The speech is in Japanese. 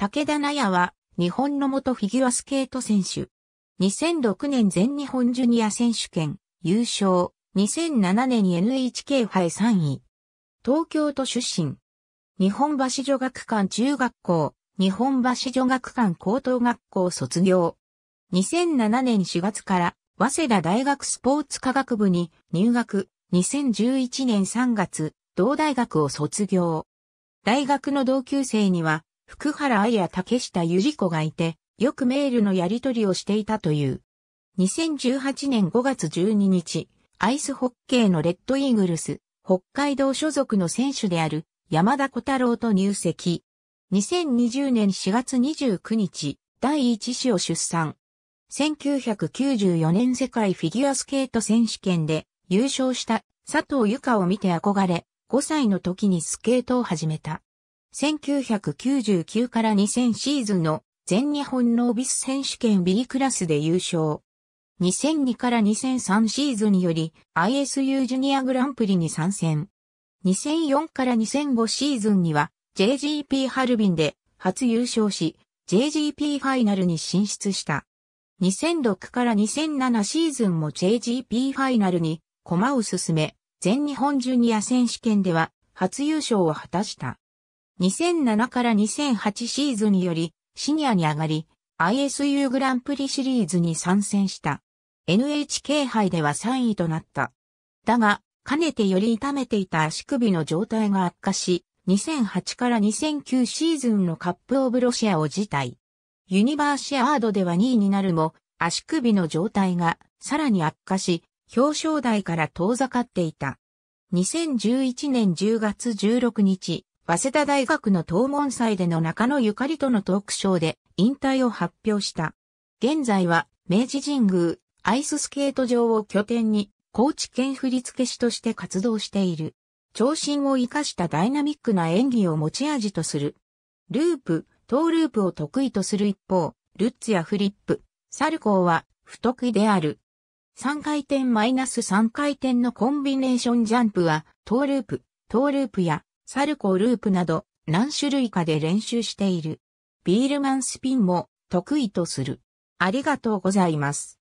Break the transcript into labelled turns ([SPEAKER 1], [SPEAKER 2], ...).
[SPEAKER 1] 武田奈也は、日本の元フィギュアスケート選手。2006年全日本ジュニア選手権、優勝。2007年に NHK 杯3位。東京都出身。日本橋女学館中学校、日本橋女学館高等学校卒業。2007年4月から、早稲田大学スポーツ科学部に入学。2011年3月、同大学を卒業。大学の同級生には、福原愛や竹下ゆじ子がいて、よくメールのやり取りをしていたという。2018年5月12日、アイスホッケーのレッドイーグルス、北海道所属の選手である山田小太郎と入籍。2020年4月29日、第一子を出産。1994年世界フィギュアスケート選手権で優勝した佐藤由香を見て憧れ、5歳の時にスケートを始めた。1999から2000シーズンの全日本ノービス選手権 B クラスで優勝。2002から2003シーズンにより ISU ジュニアグランプリに参戦。2004から2005シーズンには JGP ハルビンで初優勝し、JGP ファイナルに進出した。2006から2007シーズンも JGP ファイナルに駒を進め、全日本ジュニア選手権では初優勝を果たした。2007から2008シーズンによりシニアに上がり ISU グランプリシリーズに参戦した。NHK 杯では3位となった。だが、かねてより痛めていた足首の状態が悪化し、2008から2009シーズンのカップオブロシアを辞退。ユニバーシアードでは2位になるも、足首の状態がさらに悪化し、表彰台から遠ざかっていた。2011年10月16日、早稲田大学の東門祭での中野ゆかりとのトークショーで引退を発表した。現在は明治神宮アイススケート場を拠点に高知県振付師として活動している。長身を生かしたダイナミックな演技を持ち味とする。ループ、トーループを得意とする一方、ルッツやフリップ、サルコーは不得意である。3回転マイナス3回転のコンビネーションジャンプは、トーループ、トーループやサルコーループなど何種類かで練習している。ビールマンスピンも得意とする。ありがとうございます。